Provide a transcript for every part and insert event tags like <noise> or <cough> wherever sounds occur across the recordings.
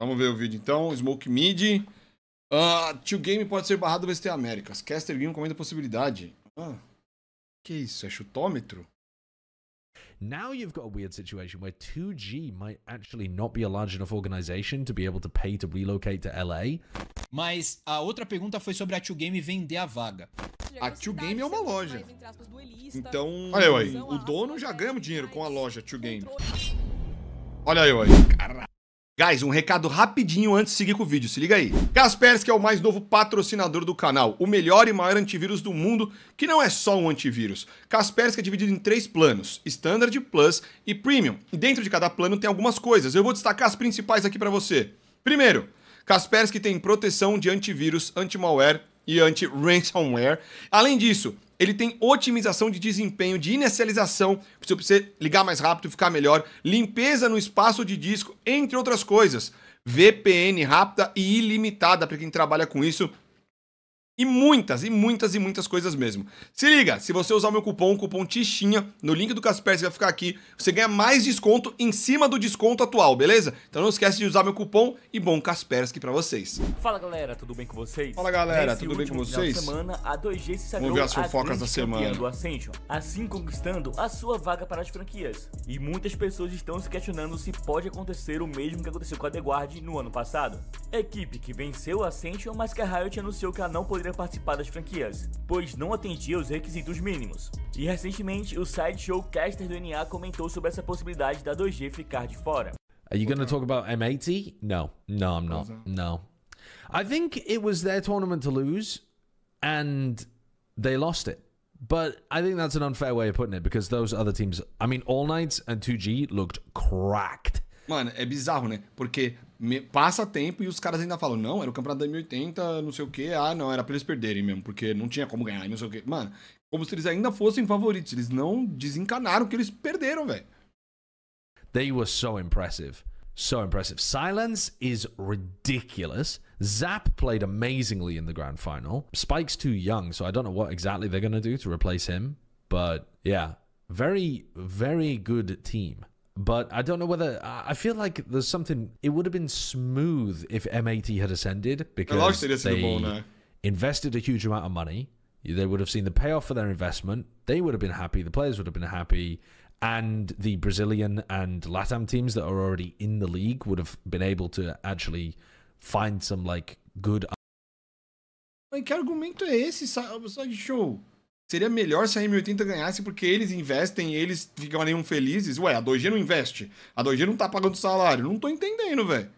Vamos ver o vídeo então. Smoke mid. Uh, tio Game pode ser barrado do VST Américas. Caster Game comenta a possibilidade. Ah, que isso? É chutômetro? Now you've got a weird situation where 2G might actually not be a large enough organization to be able to pay to relocate to LA. Mas a outra pergunta foi sobre a 2Game vender a vaga. A 2Game é uma loja. Então, olha eu aí, o dono já ganha dinheiro com a loja 2Game. Olha eu aí, Caraca. Guys, um recado rapidinho antes de seguir com o vídeo, se liga aí. Kaspersky é o mais novo patrocinador do canal, o melhor e maior antivírus do mundo, que não é só um antivírus. Kaspersky é dividido em três planos, Standard, Plus e Premium. E dentro de cada plano tem algumas coisas, eu vou destacar as principais aqui para você. Primeiro, Kaspersky tem proteção de antivírus, anti-malware e anti-ransomware. Além disso, ele tem otimização de desempenho, de inicialização, para você ligar mais rápido, e ficar melhor, limpeza no espaço de disco, entre outras coisas. VPN rápida e ilimitada para quem trabalha com isso. E muitas, e muitas, e muitas coisas mesmo. Se liga, se você usar o meu cupom, o cupom TIXINHA, no link do Casper, vai ficar aqui, você ganha mais desconto em cima do desconto atual, beleza? Então não esquece de usar meu cupom e bom Kaspersky para vocês. Fala galera, tudo bem com vocês? Fala galera, Nesse tudo bem com vocês? semana, a 2G se sagrou Vamos ver as da semana. do Ascension, assim conquistando a sua vaga para as franquias. E muitas pessoas estão se questionando se pode acontecer o mesmo que aconteceu com a The Guard no ano passado. Equipe que venceu a Ascension, mas que a Riot anunciou que ela não poderia para participar das franquias, pois não atendia os requisitos mínimos. E recentemente, o site show Caster do NA comentou sobre essa possibilidade da 2G ficar de fora. Are you going to talk about M80? No, no, I'm not. É. No. I think it was their tournament to lose, and they lost it. But I think that's an unfair way of putting it because those other teams, I mean, All Knights and 2G looked cracked. Mano, é bizarro, né? Porque passa tempo e os caras ainda falam, não, era o campeonato da 1080, não sei o quê, ah, não, era pra eles perderem mesmo, porque não tinha como ganhar, não sei o quê. Mano, como se eles ainda fossem favoritos, eles não desencanaram que eles perderam, velho. They were so impressive. So impressive. Silence is ridiculous. Zap played amazingly in the grand final. Spike's too young, so I don't know what exactly they're going to do to replace him. But yeah, very, very good team. But I don't know whether I feel like there's something. It would have been smooth if M80 had ascended because they invested a huge amount of money. They would have seen the payoff for their investment. They would have been happy. The players would have been happy and the Brazilian and Latam teams that are already in the league would have been able to actually find some like good. Que argumento é esse, sabe, show? Seria melhor se a M80 ganhasse porque eles investem, eles ficam nenhum felizes. Ué, a 2G não investe. A 2G não tá pagando salário. Não tô entendendo, velho.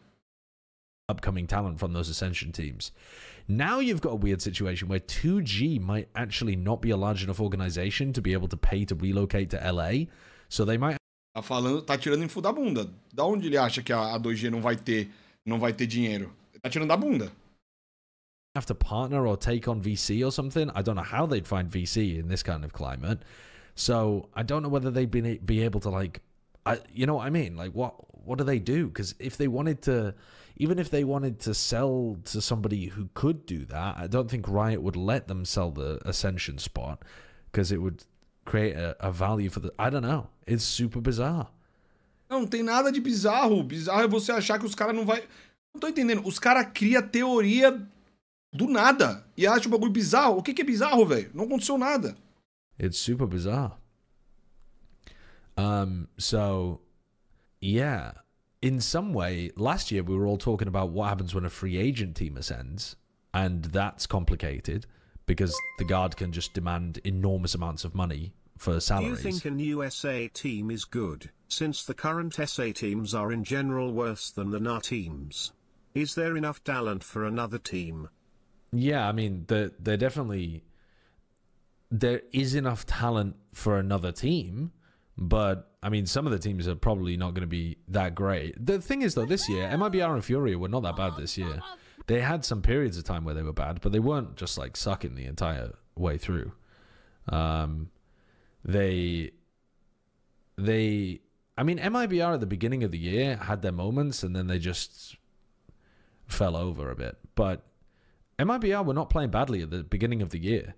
Upcoming talent from those Ascension teams. Now you've got a weird situation where 2G might actually not be a large enough organization to be able to pay to relocate to LA. So they might Tá falando, tá tirando em full bunda. Da onde ele acha que a, a 2G não vai ter, não vai ter dinheiro? Tá tirando da bunda. have to partner or take on VC or something. I don't know how they'd find VC in this kind of climate. So I don't know whether they'd be, be able to like, I, you know what I mean? Like what, what do they do? Cause if they wanted to, even if they wanted to sell to somebody who could do that, I don't think Riot would let them sell the Ascension spot because it would create a, a value for the, I don't know. It's super bizarre. Não, tem nada de bizarro. Bizarro é você achar que os caras não vai. Não tô entendendo. Os caras criam teoria do nada. E acha o bagulho bizarro. O que, que é bizarro, velho? Não aconteceu nada. It's super bizarre. Um, so, yeah. In some way, last year we were all talking about what happens when a free agent team ascends, and that's complicated because the guard can just demand enormous amounts of money for salaries. Do you think a new SA team is good, since the current SA teams are in general worse than the NA teams? Is there enough talent for another team? Yeah, I mean, there, they're definitely. There is enough talent for another team, but I mean, some of the teams are probably not going to be that great. The thing is, though, this year, MIBR and Furia were not that bad this year. They had some periods of time where they were bad, but they weren't just like sucking the entire way through. Um, they, they, I mean, MIBR at the beginning of the year had their moments and then they just fell over a bit. But MIBR were not playing badly at the beginning of the year.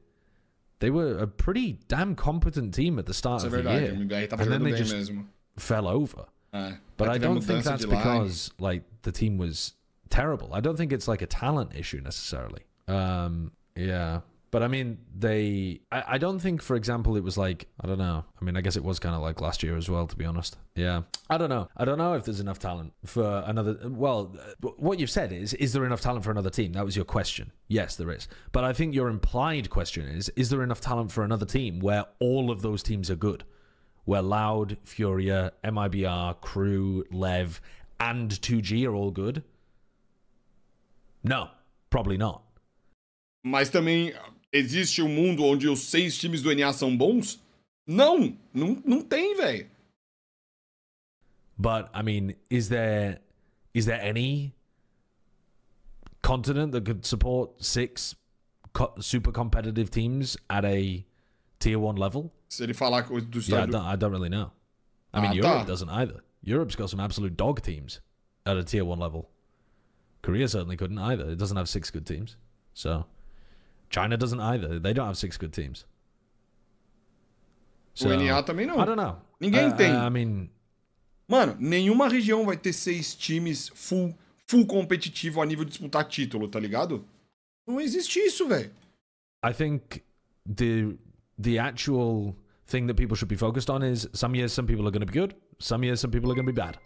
They were a pretty damn competent team at the start it's of the year, and then they just fell over. Uh, but I don't think that's because like the team was terrible. I don't think it's like a talent issue necessarily. Um, yeah, but I mean, they. I, I don't think, for example, it was like I don't know. I mean, I guess it was kind of like last year as well, to be honest. Yeah, I don't know. I don't know if there's enough talent for another. Well, what you've said is, is there enough talent for another team? That was your question. Yes, there is. But I think your implied question is, is there enough talent for another team where all of those teams are good? Where Loud, Furia, MIBR, Crew, Lev, and 2G are all good? No, probably not. Mas também Existe um mundo onde os seis times do NA são bons? Não, não, não tem, velho. But I mean, is there is there any continent that could support six co super competitive teams at a tier one level? Se ele falar do Yeah, I don't, I don't really know. I mean, ah, Europe tá. doesn't either. Europe's got some absolute dog teams at a tier one level. Korea certainly couldn't either. It doesn't have six good teams. So China doesn't either. They don't have six good teams. So, o NA também não. I don't know. Ninguém uh, tem. Uh, I mean... Mano, nenhuma região vai ter seis times full, full competitivo a nível de disputar título, tá ligado? Não existe isso, velho. I think the the actual thing that people should be focused on is some years some people are going to be good, some years some people are going to be bad.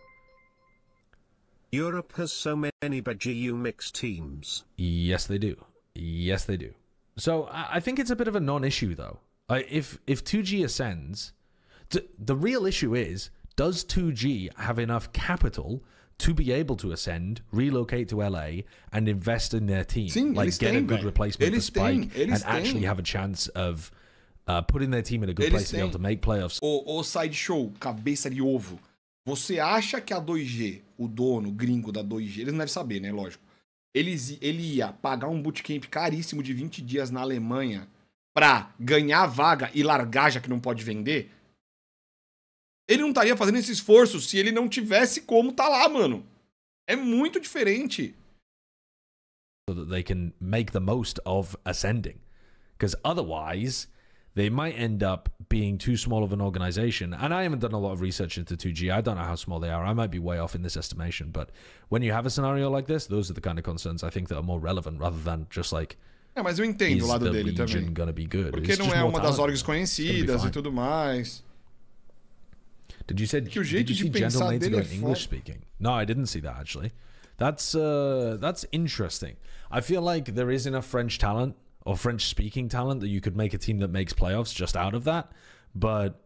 Europe has so many Bajiju mixed teams. Yes, they do. Yes, they do. So I think it's a bit of a non-issue though. If if 2G ascends, the real issue is does 2G have enough capital to be able to ascend, relocate to LA, and invest in their team, like get a good replacement for Spike, and actually have a chance of uh, putting their team in a good place to be able to make playoffs. Ô, ô Sideshow, cabeça de ovo, você acha que a 2G, o dono gringo da 2G, eles não devem saber, né? Lógico. ele, ele ia pagar um bootcamp caríssimo de 20 dias na Alemanha pra ganhar vaga e largar, já que não pode vender, ele não estaria fazendo esse esforço se ele não tivesse como tá lá, mano. É muito diferente. So that they can make the most of ascending. Because otherwise, they might end up being too small of an organization. And I haven't done a lot of research into 2G. I don't know how small they are. I might be way off in this estimation. But when you have a scenario like this, those are the kind of concerns I think that are more relevant rather than just like. É, mas eu entendo o lado dele também. Gonna be good? Porque It's não é uma das orgs conhecidas e tudo mais. Did you say que o jeito did you de pensar dele é English speaking? No, I didn't see that actually. That's uh, that's interesting. I feel like there is enough French talent or French speaking talent that you could make a team that makes playoffs just out of that. But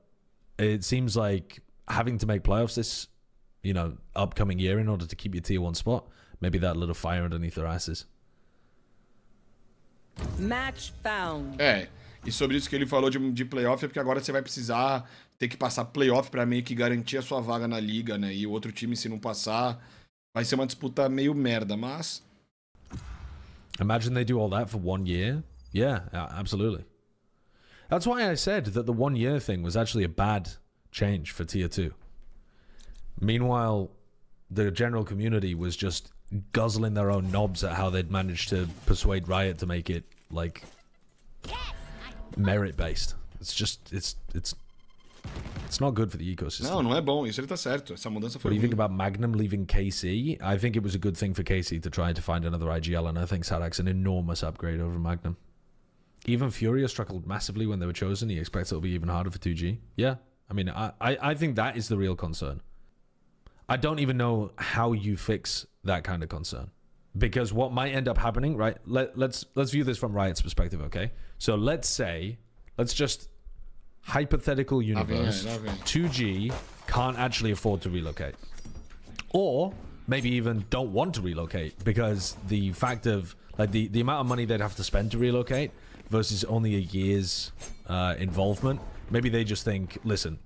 it seems like having to make playoffs this, you know, upcoming year in order to keep your tier one spot, maybe that little fire underneath their asses. Match found. É, e sobre isso que ele falou de, de playoff é porque agora você vai precisar ter que passar playoff para meio que garantir a sua vaga na liga, né? E o outro time, se não passar, vai ser uma disputa meio merda, mas. Imagine they do all that for one year. Yeah, absolutely. That's why I said that the one year thing was actually a bad change for tier two. Meanwhile, the general community was just guzzling their own knobs at how they'd managed to persuade Riot to make it like merit based. It's just it's it's it's not good for the ecosystem. No, não é bom. Isso ele tá certo. Essa mudança foi. What do you think about Magnum leaving KC? I think it was a good thing for KC to try to find another IGL, and I think Sadak's an enormous upgrade over Magnum even Furia struggled massively when they were chosen. He expects it'll be even harder for 2G. Yeah. I mean, I, I, I think that is the real concern. I don't even know how you fix that kind of concern. Because what might end up happening, right? Let, let's let's view this from Riot's perspective, okay? So let's say, let's just hypothetical universe, 2G can't actually afford to relocate. Or maybe even don't want to relocate because the fact of like the, the amount of money they'd have to spend to relocate versus only a year's uh, involvement. Maybe they just think, listen,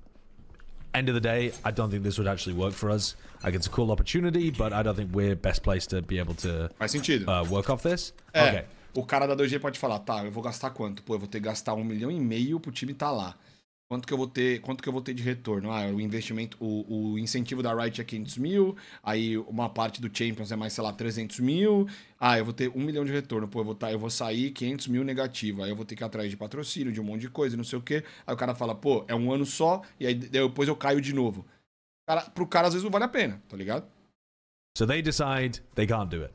end of the day, I don't think this would actually work for us. I Like, it's a cool opportunity, but I don't think we're best placed to be able to Uh, work off this. É, okay. o cara da 2G pode falar, tá, eu vou gastar quanto? Pô, eu vou ter que gastar um milhão e meio pro time tá lá. quanto que eu vou ter, quanto que eu vou ter de retorno? Ah, o investimento, o, o incentivo da Riot é 500 mil, aí uma parte do Champions é mais, sei lá, 300 mil, ah, eu vou ter um milhão de retorno, pô, eu vou, tá, eu vou sair 500 mil negativo, aí eu vou ter que ir atrás de patrocínio, de um monte de coisa, não sei o quê, aí o cara fala, pô, é um ano só, e aí depois eu caio de novo. Cara, pro cara às vezes não vale a pena, tá ligado? So they decide they can't do it.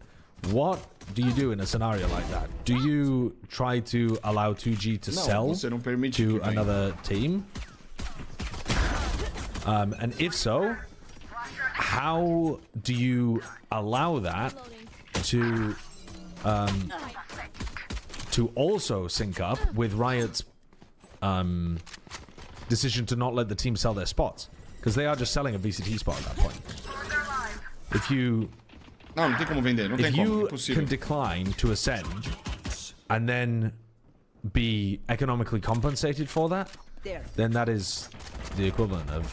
What do you do in a scenario like that? Do you try to allow 2G to no, sell to another team? Um, and if so, how do you allow that to um, to also sync up with Riot's um, decision to not let the team sell their spots? Because they are just selling a VCT spot at that point. If you Não, não tem como vender, não tem como, impossível. If you can decline to ascend and then be economically compensated for that, then that is the equivalent of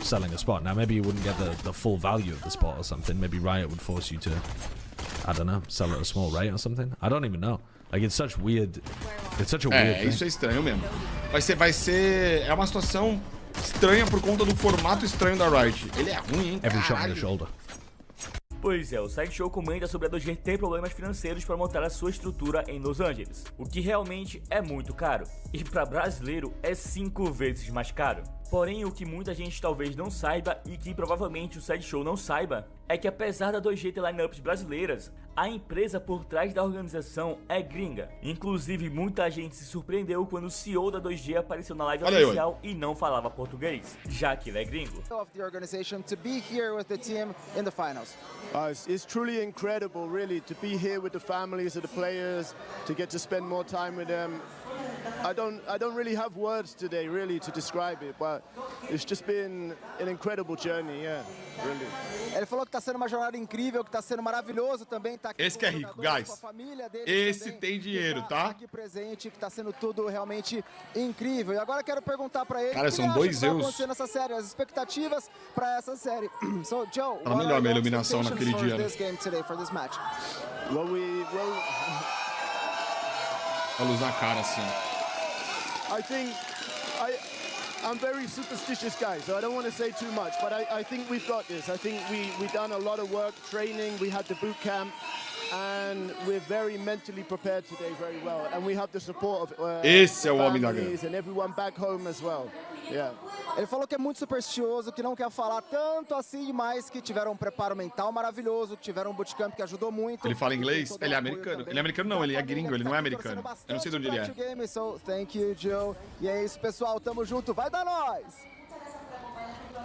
selling a spot. Now, maybe you wouldn't get the, the full value of the spot or something. Maybe Riot would force you to, I don't know, sell at a small rate or something. I don't even know. Like, it's such weird... It's such a weird é, thing. isso é estranho mesmo. Vai ser, vai ser... É uma situação estranha por conta do formato estranho da Riot. Ele é ruim, hein? Every shot in the shoulder. Pois é, o Sideshow comenta sobre a 2G ter problemas financeiros para montar a sua estrutura em Los Angeles, o que realmente é muito caro, e para brasileiro é 5 vezes mais caro. Porém, o que muita gente talvez não saiba e que provavelmente o Sideshow não saiba, é que apesar da 2G ter lineups brasileiras, a empresa por trás da organização é gringa. Inclusive, muita gente se surpreendeu quando o CEO da 2G apareceu na live olha oficial aí, e não falava português, já que ele é gringo. Of the organization to be here with the team in the finals. Uh, it's, it's truly incredible, really, to be here with the families of the players, to get to spend more time with them. I don't, I don't really have words today, really, to describe it, but it's just been an incredible journey, yeah, really. Ele falou que está sendo uma jornada incrível, que está sendo maravilhoso também. Tá Esse que é rico, guys. Esse também, tem tá dinheiro, tá? tá? Aqui presente, que está sendo tudo realmente incrível. E agora quero perguntar para ele. Cara, são dois eu. acontecendo nessa série, as expectativas para essa série. <clears throat> so, Joe, tá melhor minha iluminação naquele dia. Né? This game today, for this match? Well, we, well... <laughs> A na cara, assim. I think I, I'm very superstitious guy, so I don't want to say too much, but I, I think we've got this. I think we, we've done a lot of work, training, we had the boot camp, and we're very mentally prepared today very well. And we have the support of uh, Esse and everyone back home as well. Ele falou que é muito supersticioso, que não quer falar tanto assim, mas que tiveram um preparo mental maravilhoso, que tiveram um bootcamp que ajudou muito. Ele fala inglês? Ele é americano? Ele é americano não, ele é tá, tá, gringo, tá, ele não é americano. Eu não sei de onde ele é. Game, so thank you, Joe. E é isso, pessoal, tamo junto, vai dar nós!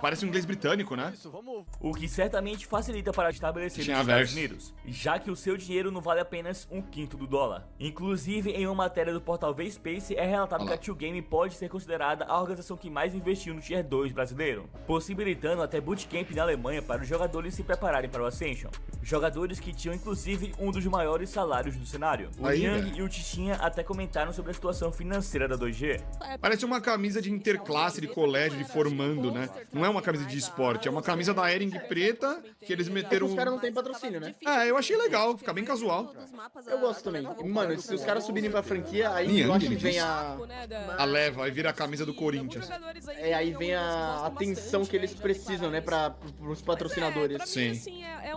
Parece um inglês britânico, né? Isso, vamos... O que certamente facilita para estabelecer os Estados Unidos, já que o seu dinheiro não vale apenas um quinto do dólar. Inclusive, em uma matéria do portal V-Space, é relatado Olá. que a 2Game pode ser considerada a organização que mais investiu no Tier 2 brasileiro, possibilitando até bootcamp na Alemanha para os jogadores se prepararem para o Ascension. Jogadores que tinham, inclusive, um dos maiores salários do cenário. O Aí, Yang né? e o Tichinha até comentaram sobre a situação financeira da 2G. Parece uma camisa de interclasse, de colégio, de formando, né? Não é uma camisa de esporte, é uma camisa da Ering preta que eles é meteram. Os caras não têm patrocínio, né? É, eu achei legal, fica bem casual. Eu gosto também. Mano, se os caras subirem pra franquia, aí eu acho que vem a. Né, a ah, leva, aí vira a camisa do Corinthians. É, aí vem a atenção que né, eles precisam, né, pra, pros é, patrocinadores. Sim. Assim, é,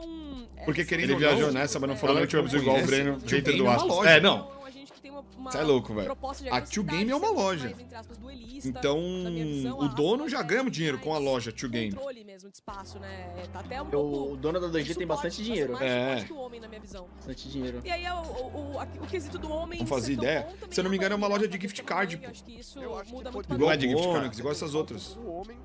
porque querendo Ele viajou nessa, mas não né, falou que tivemos igual o Breno, hater do Aspas. É, não uma Cê é louco, velho. A Tio Game é uma loja. aspas, duelista, então, o dono já ganha dinheiro com a loja Tio Game mesmo de espaço, né? Tá até um pouco. O dono da 2G suporte, tem bastante dinheiro. Mais é. que o homem, na minha visão. Bastante dinheiro. E aí o, o, o, o quesito do homem. Não fazia ideia. Bom, Se eu não é me engano, é uma loja de gift card. Pô. Acho que isso muda muito Igual é de gift card, igual essas outras.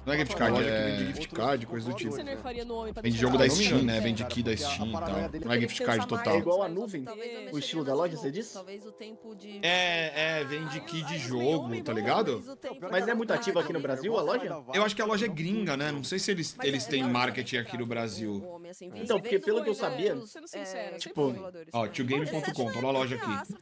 Não é gift card, é gift card, coisa do tipo. Vende jogo da Steam, né? É. Vende key da Steam e tal. Não é gift card total. É igual a nuvem? O estilo da loja, você disse? Talvez o tempo de. É, é, vende key de jogo, tá ligado? Mas é muito ativo aqui no Brasil a loja? Eu acho que a loja é gringa, né? Não sei se eles eles é, têm é marketing né, aqui no Brasil. Homem, assim, então, porque pelo que eu sabia. É, assim, tipo, ó, tiogames.com, tô na loja aqui.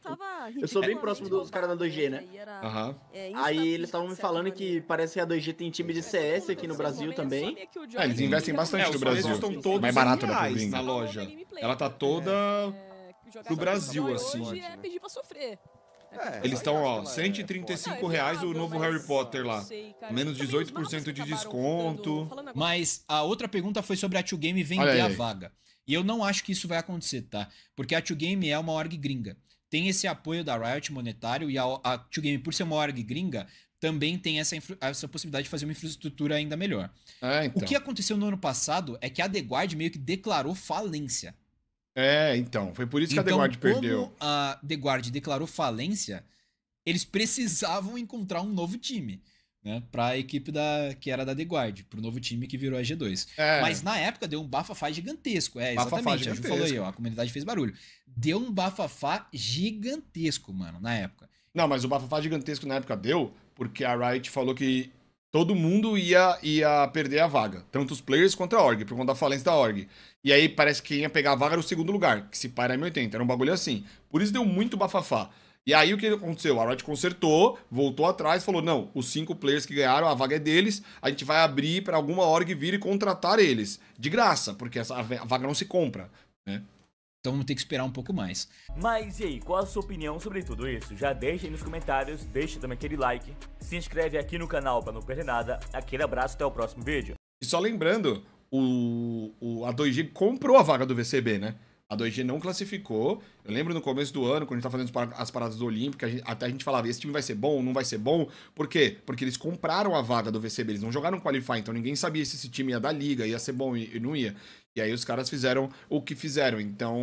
Eu sou bem né? próximo tipo, dos caras da 2G, né? Aham. É, aí eles estavam me falando que parece que a 2G tem time de CS aqui no assim, Brasil também. É, eles investem bastante no Brasil. Mais barato né? na loja. Ela tá toda. Do Brasil, assim. Hoje é pedir pra sofrer. É, Eles estão, ó, 135 é reais ah, o novo Harry Potter lá. Sei, cara. Menos 18% de desconto. Mas a outra pergunta foi sobre a 2Game vender a vaga. E eu não acho que isso vai acontecer, tá? Porque a 2Game é uma org gringa. Tem esse apoio da Riot monetário e a, a 2Game, por ser uma org gringa, também tem essa, essa possibilidade de fazer uma infraestrutura ainda melhor. É, então. O que então. aconteceu no ano passado é que a The Guard meio que declarou falência. É, então, foi por isso então, que a The então, Guard perdeu. Quando a The Guard declarou falência, eles precisavam encontrar um novo time, né? Pra equipe da, que era da The Guard, pro novo time que virou a G2. É. Mas na época deu um bafafá gigantesco. É, bafafá exatamente. Gigantesco. É a falou aí, ó, a comunidade fez barulho. Deu um bafafá gigantesco, mano, na época. Não, mas o bafafá gigantesco na época deu porque a Riot falou que todo mundo ia, ia perder a vaga, tanto os players quanto a org, por conta da falência da org. E aí parece que quem ia pegar a vaga era o segundo lugar, que se pá era M80, era um bagulho assim. Por isso deu muito bafafá. E aí o que aconteceu? A Riot consertou, voltou atrás, falou: não, os cinco players que ganharam, a vaga é deles, a gente vai abrir para alguma org vir e contratar eles. De graça, porque essa, a vaga não se compra, né? Então vamos ter que esperar um pouco mais. Mas e aí, qual a sua opinião sobre tudo isso? Já deixa aí nos comentários, deixa também aquele like, se inscreve aqui no canal para não perder nada. Aquele abraço, até o próximo vídeo. E só lembrando, o, o a 2G comprou a vaga do VCB, né? A 2G não classificou. Eu lembro no começo do ano, quando a gente tava tá fazendo as paradas do Olímpico, a gente, até a gente falava: esse time vai ser bom, ou não vai ser bom. Por quê? Porque eles compraram a vaga do VCB, eles não jogaram Qualify, então ninguém sabia se esse time ia da liga, ia ser bom e não ia. E aí os caras fizeram o que fizeram. Então.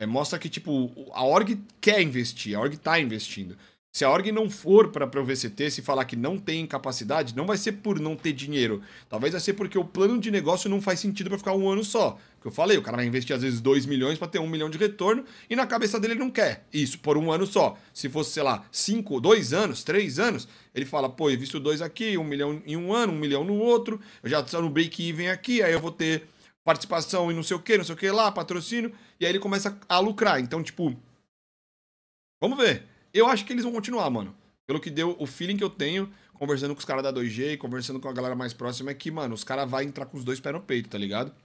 É, mostra que, tipo, a org quer investir, a org tá investindo. Se a org não for para o VCT, se falar que não tem capacidade, não vai ser por não ter dinheiro. Talvez vai ser porque o plano de negócio não faz sentido para ficar um ano só. Que eu falei, o cara vai investir às vezes 2 milhões para ter 1 um milhão de retorno e na cabeça dele não quer. Isso, por um ano só. Se fosse, sei lá, 5, 2 anos, 3 anos, ele fala, pô, eu visto dois aqui, 1 um milhão em um ano, 1 um milhão no outro, eu já estou no break-even aqui, aí eu vou ter participação e não sei o que, não sei o que lá, patrocínio, e aí ele começa a lucrar. Então, tipo, vamos ver. Eu acho que eles vão continuar, mano. Pelo que deu, o feeling que eu tenho, conversando com os caras da 2G, conversando com a galera mais próxima, é que, mano, os caras vão entrar com os dois pés no peito, tá ligado?